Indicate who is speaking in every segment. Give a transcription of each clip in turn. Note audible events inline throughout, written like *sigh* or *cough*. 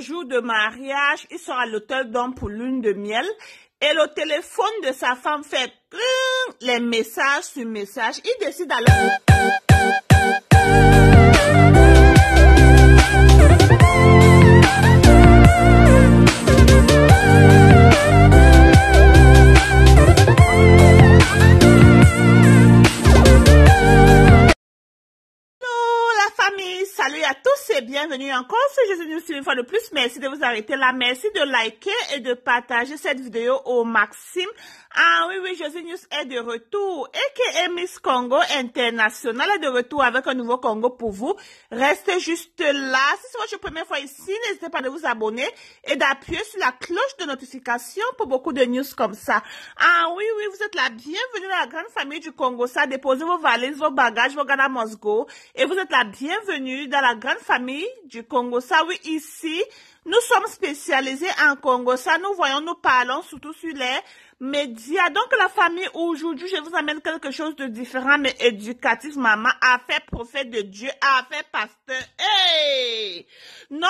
Speaker 1: jour de mariage, il sont à l'hôtel d'homme pour lune de miel et le téléphone de sa femme fait les messages sur messages. Il décide alors... encore c'est Jésus une fois de plus. Merci de vous arrêter là. Merci de liker et de partager cette vidéo au maximum. Ah oui, oui, Jésus News est de retour. Et que Miss Congo International est de retour avec un nouveau Congo pour vous. Restez juste là. Si c'est votre première fois ici, n'hésitez pas à vous abonner et d'appuyer sur la cloche de notification pour beaucoup de news comme ça. Ah oui, oui, vous êtes la bienvenue dans la grande famille du Congo. Ça, déposez vos valises, vos bagages, vos à Moscou Et vous êtes la bienvenue dans la grande famille du Congo. Ça, oui, ici, nous sommes spécialisés en Congo. Ça, nous voyons, nous parlons surtout sur les médias. Donc, la famille, aujourd'hui, je vous amène quelque chose de différent, mais éducatif. Maman a fait prophète de Dieu, a fait pasteur. Hey! Non?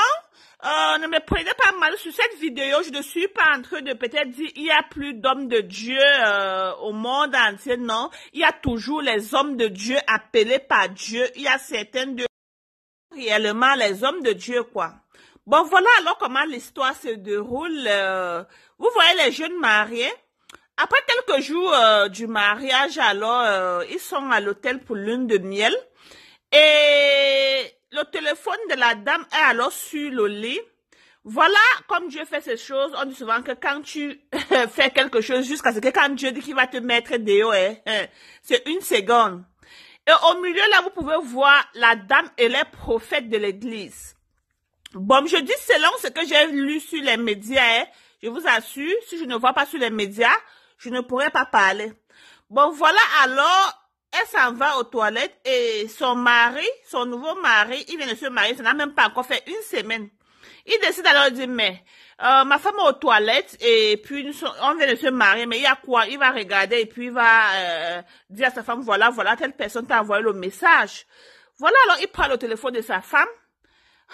Speaker 1: Euh, ne me prenez pas mal sur cette vidéo. Je ne suis pas en train de peut-être dire il y a plus d'hommes de Dieu euh, au monde entier. Non, il y a toujours les hommes de Dieu appelés par Dieu. Il y a certains de réellement les hommes de Dieu, quoi. Bon, voilà alors comment l'histoire se déroule. Euh. vous voyez les jeunes mariés. Après quelques jours euh, du mariage, alors, euh, ils sont à l'hôtel pour lune de miel. Et le téléphone de la dame est alors sur le lit. Voilà comme Dieu fait ces choses. On dit souvent que quand tu *laughs* fais quelque chose jusqu'à ce que quand Dieu dit qu'il va te mettre des hein, hein, c'est une seconde. Et au milieu, là, vous pouvez voir la dame et les prophètes de l'église. Bon, je dis selon ce que j'ai lu sur les médias, hein. je vous assure, si je ne vois pas sur les médias, je ne pourrais pas parler. Bon, voilà, alors, elle s'en va aux toilettes et son mari, son nouveau mari, il vient de se marier, ça n'a même pas encore fait une semaine. Il décide alors de dire, mais euh, ma femme est aux toilettes et puis on vient de se marier, mais il y a quoi Il va regarder et puis il va euh, dire à sa femme, voilà, voilà, telle personne t'a envoyé le message. Voilà, alors il parle au téléphone de sa femme.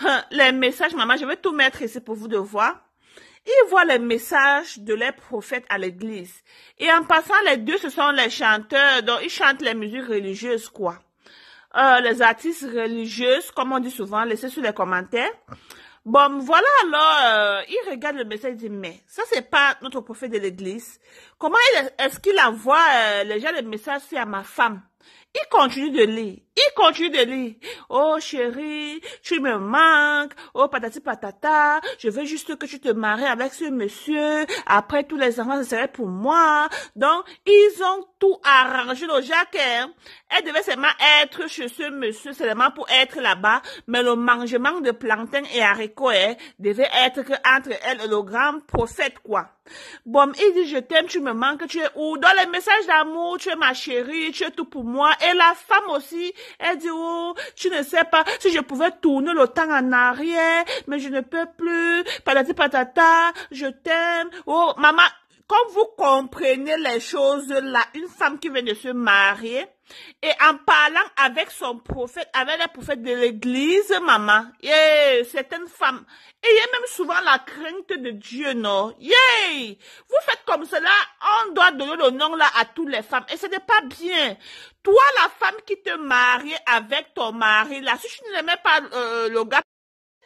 Speaker 1: Hein, les messages, maman, je vais tout mettre ici pour vous de voir. Il voit les messages de les prophètes à l'église. Et en passant, les deux, ce sont les chanteurs, donc ils chantent les musiques religieuses, quoi. Euh, les artistes religieuses, comme on dit souvent, laissez sur les commentaires. Bon, voilà, alors, euh, il regarde le message, il dit, mais ça, c'est pas notre prophète de l'église. Comment est-ce qu'il envoie déjà euh, le message à ma femme il continue de lire. Il continue de lire. Oh chérie, tu me manques. Oh patati patata. Je veux juste que tu te maries avec ce monsieur. Après, tous les enfants, ce serait pour moi. Donc, ils ont tout arrangé. Le Jacques, elle devait seulement être chez ce monsieur, seulement pour être là-bas. Mais le mangement de plantain et haricots, hein, devait être entre elle et le grand prophète, quoi. Bon, il dit, je t'aime, tu me manques, tu es où? Dans les messages d'amour, tu es ma chérie, tu es tout pour moi moi. Et la femme aussi, elle dit, oh, tu ne sais pas, si je pouvais tourner le temps en arrière, mais je ne peux plus, patati patata, je t'aime, oh, maman, comme vous comprenez les choses là, une femme qui vient de se marier et en parlant avec son prophète, avec les prophètes de l'église, maman, yeah, certaines femmes, et il y a même souvent la crainte de Dieu, non? Yeah! Vous faites comme cela, on doit donner le nom là à toutes les femmes et ce n'est pas bien. Toi, la femme qui te marie avec ton mari là, si tu n'aimais pas euh, le gars,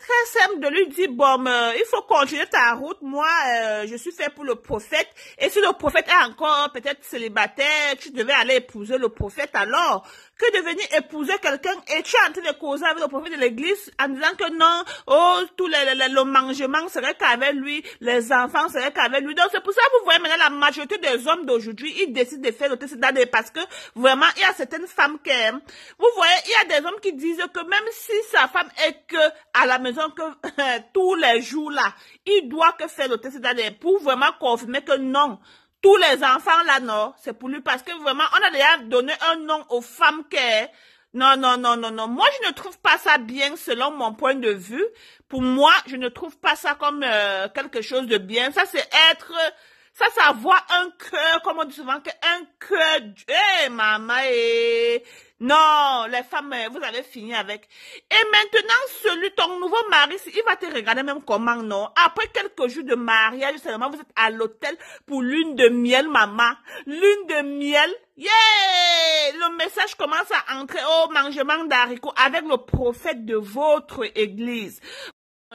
Speaker 1: très simple de lui dire, bon, il faut continuer ta route, moi, euh, je suis fait pour le prophète. Et si le prophète est encore peut-être célibataire, tu devais aller épouser le prophète alors. Que de venir épouser quelqu'un et tu es en train de causer avec le prophète de l'église en disant que non, oh, tout le, le, le, mangement serait qu'avec lui, les enfants seraient qu'avec lui. Donc c'est pour ça que vous voyez maintenant la majorité des hommes d'aujourd'hui, ils décident de faire le test parce que vraiment, il y a certaines femmes qui aiment. Vous voyez, il y a des hommes qui disent que même si sa femme est que à la maison que euh, tous les jours là, il doit que faire le test d'ADN pour vraiment confirmer que non, tous les enfants là, non, c'est pour lui parce que vraiment, on a déjà donné un nom aux femmes qui Non, non, non, non, non. Moi, je ne trouve pas ça bien selon mon point de vue. Pour moi, je ne trouve pas ça comme euh, quelque chose de bien. Ça, c'est être ça, ça voit un cœur, comme on dit souvent, que un cœur, Eh maman, et... non, les femmes, eh, vous avez fini avec. Et maintenant, celui, ton nouveau mari, il va te regarder même comment, non? Après quelques jours de mariage, seulement, vous êtes à l'hôtel pour lune de miel, maman. Lune de miel, yeah! Le message commence à entrer au oh, mangement d'haricots avec le prophète de votre église.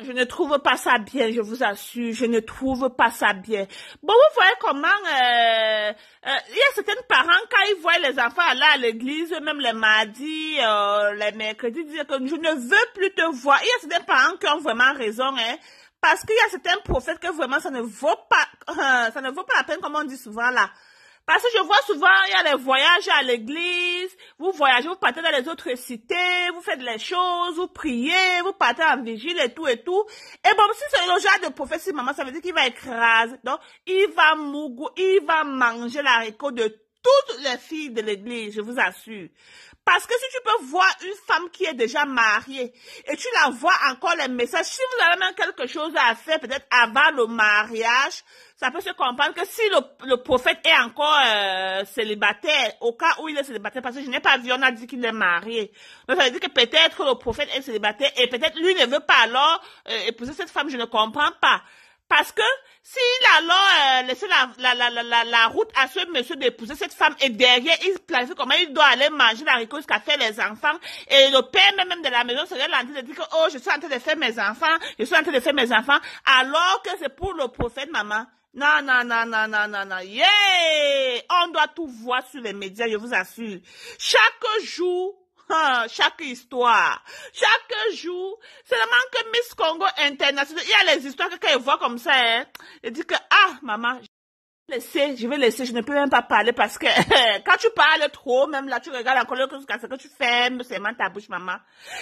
Speaker 1: Je ne trouve pas ça bien, je vous assure, je ne trouve pas ça bien. Bon, vous voyez comment euh, euh il y a certains parents, quand ils voient les enfants aller à l'église, même les mardis, euh, les mercredis, disent que je ne veux plus te voir. Il y a certains parents qui ont vraiment raison, hein, parce qu'il y a certains prophètes que vraiment ça ne vaut pas, *laughs* ça ne vaut pas la peine, comme on dit souvent là. Parce que je vois souvent, il y a les voyages à l'église, vous voyagez, vous partez dans les autres cités, vous faites les choses, vous priez, vous partez en vigile et tout et tout. Et bon, si c'est le genre de prophétie, maman, ça veut dire qu'il va écraser. Donc, il va mougou, il va manger la récolte de toutes les filles de l'église, je vous assure. Parce que si tu peux voir une femme qui est déjà mariée et tu la vois encore les messages, si vous avez même quelque chose à faire peut-être avant le mariage, ça peut se comprendre que si le, prophète est encore euh, célibataire, au cas où il est célibataire, parce que je n'ai pas vu, on a dit qu'il est marié. Donc ça veut dire que peut-être le prophète est célibataire et peut-être lui ne veut pas alors euh, épouser cette femme, je ne comprends pas. Parce que s'il a euh, laissé la, la, la, la, route à ce monsieur d'épouser cette femme et derrière, il planifie comment il doit aller manger la récolte qu'a fait les enfants et le père même, de la maison serait là de dire que, oh, je suis en train de faire mes enfants, je suis en train de faire mes enfants, alors que c'est pour le prophète, maman. Non, non, non, non, non, non, non. Yeah! On doit tout voir sur les médias, je vous assure. Chaque jour, Hein, chaque histoire, chaque jour, seulement que Miss Congo International, il y a les histoires que quand comme ça, et hein, dit que, ah, maman, Laissez, je vais laisser, je ne peux même pas parler parce que *laughs* quand tu parles trop, même là, tu regardes encore ce que tu fermes seulement ta bouche, maman.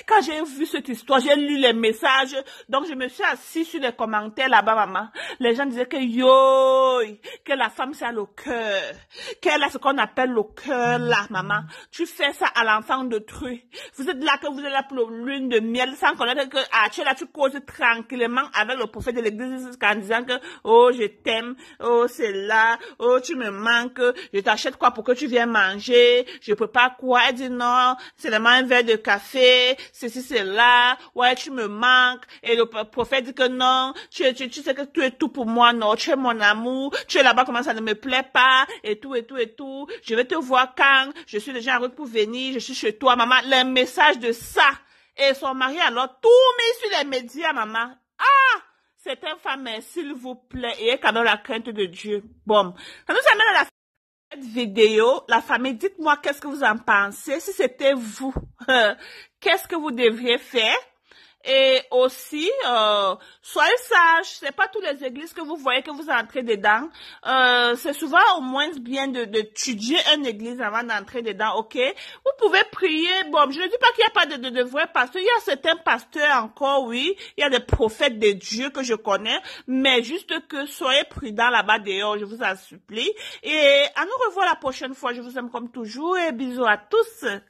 Speaker 1: Quand j'ai vu cette histoire, j'ai lu les messages, donc je me suis assise sur les commentaires là-bas, maman. Les gens disaient que yo, que la femme, c'est à le cœur, qu'elle a ce qu'on appelle le cœur là, maman. Tu fais ça à l'enfant de d'autrui. Vous êtes là que vous êtes là pour lune de miel sans connaître que, ah, tu es tu causes tranquillement avec le prophète de l'église en disant que, oh, je t'aime, oh, c'est là, oh, tu me manques, je t'achète quoi pour que tu viennes manger, je peux pas quoi, elle dit non, c'est seulement un verre de café, ceci, c'est là, ouais, tu me manques, et le prophète dit que non, tu, sais que tu es tout pour moi, non, tu es mon amour, tu es là-bas, comment ça ne me plaît pas, et tout, et tout, et tout, je vais te voir quand, je suis déjà en route pour venir, je suis chez toi, maman, le message de ça, et son mari alors tout mis sur les médias, maman, c'est un femme, s'il vous plaît, et quand même la crainte de Dieu. Bon, Quand nous amène à la cette vidéo, la famille, dites-moi qu'est-ce que vous en pensez. Si c'était vous, *laughs* qu'est-ce que vous devriez faire et aussi, euh, soyez sages. C'est pas toutes les églises que vous voyez que vous entrez dedans. Euh, c'est souvent au moins bien de, de une église avant d'entrer dedans, ok? Vous pouvez prier. Bon, je ne dis pas qu'il n'y a pas de, de, de vrais pasteurs. Il y a certains pasteurs encore, oui. Il y a des prophètes de Dieu que je connais. Mais juste que soyez prudents là-bas dehors, je vous en supplie. Et à nous revoir la prochaine fois. Je vous aime comme toujours et bisous à tous.